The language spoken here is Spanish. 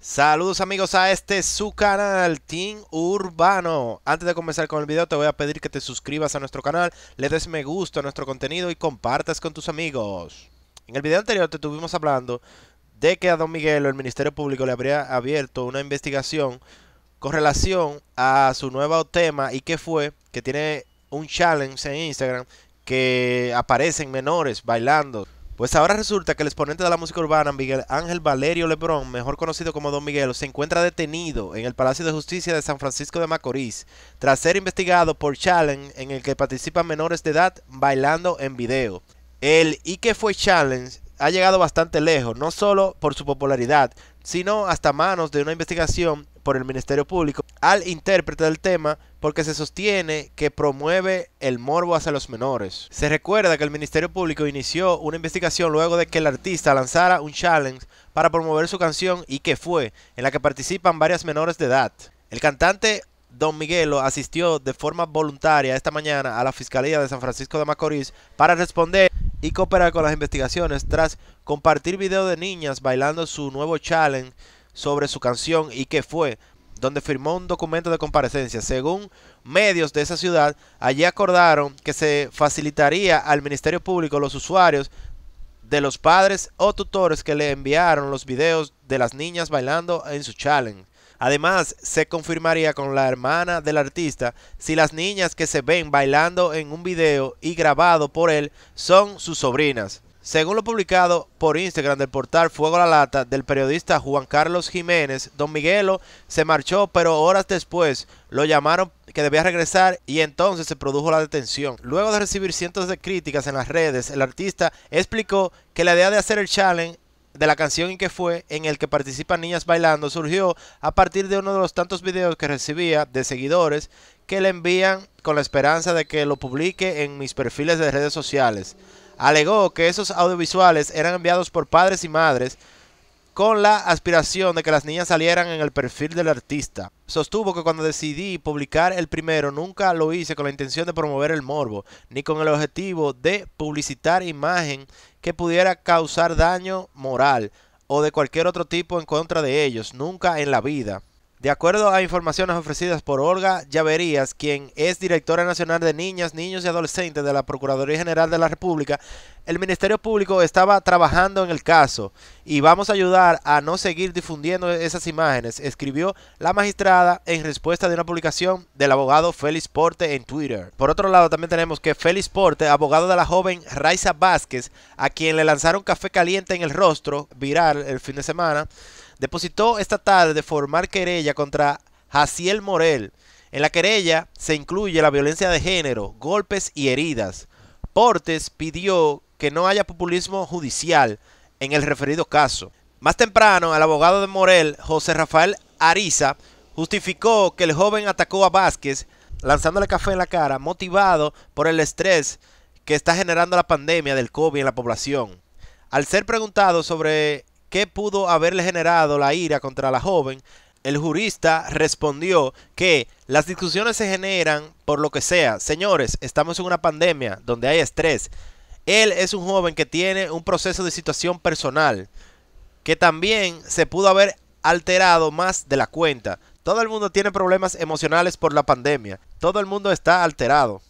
Saludos amigos a este su canal Team Urbano. Antes de comenzar con el video te voy a pedir que te suscribas a nuestro canal, le des me gusta a nuestro contenido y compartas con tus amigos. En el video anterior te estuvimos hablando de que a Don Miguel el Ministerio Público le habría abierto una investigación con relación a su nuevo tema y que fue que tiene un challenge en Instagram que aparecen menores bailando. Pues ahora resulta que el exponente de la música urbana, Miguel Ángel Valerio Lebrón, mejor conocido como Don Miguel, se encuentra detenido en el Palacio de Justicia de San Francisco de Macorís, tras ser investigado por challenge en el que participan menores de edad bailando en video. El ¿Y que fue challenge? ha llegado bastante lejos, no solo por su popularidad, sino hasta manos de una investigación por el Ministerio Público al intérprete del tema porque se sostiene que promueve el morbo hacia los menores. Se recuerda que el Ministerio Público inició una investigación luego de que el artista lanzara un challenge para promover su canción y que fue, en la que participan varias menores de edad. El cantante Don Miguelo asistió de forma voluntaria esta mañana a la Fiscalía de San Francisco de Macorís para responder y cooperar con las investigaciones tras compartir video de niñas bailando su nuevo challenge sobre su canción y qué fue, donde firmó un documento de comparecencia. Según medios de esa ciudad, allí acordaron que se facilitaría al Ministerio Público los usuarios de los padres o tutores que le enviaron los videos de las niñas bailando en su challenge. Además, se confirmaría con la hermana del artista si las niñas que se ven bailando en un video y grabado por él son sus sobrinas. Según lo publicado por Instagram del portal Fuego la Lata del periodista Juan Carlos Jiménez, Don Miguelo se marchó, pero horas después lo llamaron que debía regresar y entonces se produjo la detención. Luego de recibir cientos de críticas en las redes, el artista explicó que la idea de hacer el challenge de la canción en que fue, en el que participan niñas bailando, surgió a partir de uno de los tantos videos que recibía de seguidores que le envían con la esperanza de que lo publique en mis perfiles de redes sociales alegó que esos audiovisuales eran enviados por padres y madres con la aspiración de que las niñas salieran en el perfil del artista. Sostuvo que cuando decidí publicar el primero nunca lo hice con la intención de promover el morbo, ni con el objetivo de publicitar imagen que pudiera causar daño moral o de cualquier otro tipo en contra de ellos, nunca en la vida. De acuerdo a informaciones ofrecidas por Olga Llaverías, quien es directora nacional de niñas, niños y adolescentes de la Procuraduría General de la República, el Ministerio Público estaba trabajando en el caso y vamos a ayudar a no seguir difundiendo esas imágenes, escribió la magistrada en respuesta de una publicación del abogado Félix Porte en Twitter. Por otro lado, también tenemos que Félix Porte, abogado de la joven Raiza Vázquez, a quien le lanzaron café caliente en el rostro, viral el fin de semana, depositó esta tarde formar querella contra Jaciel Morel. En la querella se incluye la violencia de género, golpes y heridas. Portes pidió que no haya populismo judicial en el referido caso. Más temprano, el abogado de Morel, José Rafael Ariza, justificó que el joven atacó a Vázquez lanzándole café en la cara, motivado por el estrés que está generando la pandemia del COVID en la población. Al ser preguntado sobre qué pudo haberle generado la ira contra la joven, el jurista respondió que las discusiones se generan por lo que sea. Señores, estamos en una pandemia donde hay estrés. Él es un joven que tiene un proceso de situación personal que también se pudo haber alterado más de la cuenta. Todo el mundo tiene problemas emocionales por la pandemia. Todo el mundo está alterado.